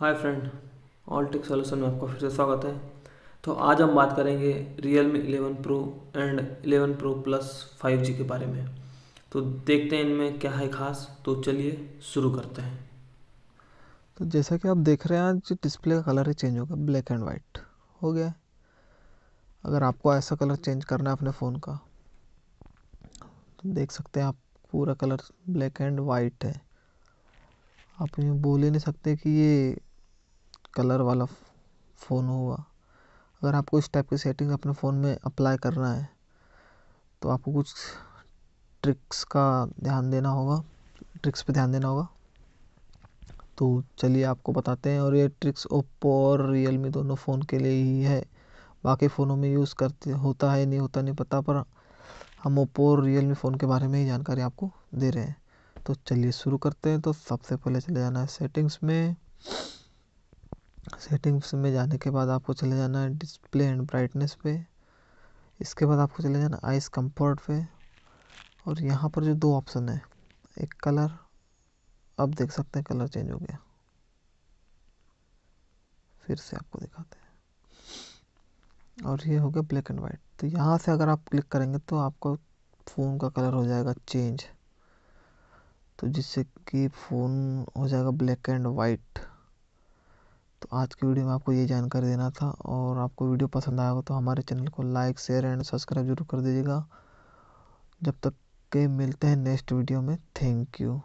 हाय friend all tech solution में आपका फिर से स्वागत है तो आज हम बात करेंगे Realme eleven pro and eleven pro plus five G के बारे में तो देखते हैं इनमें क्या है ख़ास तो चलिए शुरू करते हैं तो जैसा कि आप देख रहे हैं आज डिस्प्ले का कलर ही चेंज हो गया ब्लैक एंड वाइट हो गया अगर आपको ऐसा कलर चेंज करना है अपने फ़ोन का तो देख सकते हैं आप पूरा कलर ब्लैक एंड वाइट है आप यूँ बोल ही नहीं सकते कि ये कलर वाला फ़ोन हुआ अगर आपको इस टाइप की सेटिंग अपने फ़ोन में अप्लाई करना है तो आपको कुछ ट्रिक्स का ध्यान देना होगा ट्रिक्स पे ध्यान देना होगा तो चलिए आपको बताते हैं और ये ट्रिक्स ओप्पो और रियलमी दोनों फ़ोन के लिए ही है बाकी फ़ोनों में यूज़ करते होता है नहीं होता नहीं पता पर हम ओप्पो और रियलमी फ़ोन के बारे में ही जानकारी आपको दे रहे हैं तो चलिए शुरू करते हैं तो सबसे पहले चले जाना है सेटिंग्स में सेटिंग्स में जाने के बाद आपको चले जाना है डिस्प्ले एंड ब्राइटनेस पे इसके बाद आपको चले जाना आइस कंफर्ट पे और यहाँ पर जो दो ऑप्शन है एक कलर अब देख सकते हैं कलर चेंज हो गया फिर से आपको दिखाते हैं और ये हो गया ब्लैक एंड वाइट तो यहाँ से अगर आप क्लिक करेंगे तो आपको फ़ोन का कलर हो जाएगा चेंज तो जिससे कि फ़ोन हो जाएगा ब्लैक एंड वाइट आज की वीडियो में आपको ये जानकारी देना था और आपको वीडियो पसंद आया हो तो हमारे चैनल को लाइक शेयर एंड सब्सक्राइब जरूर कर दीजिएगा जब तक के मिलते हैं नेक्स्ट वीडियो में थैंक यू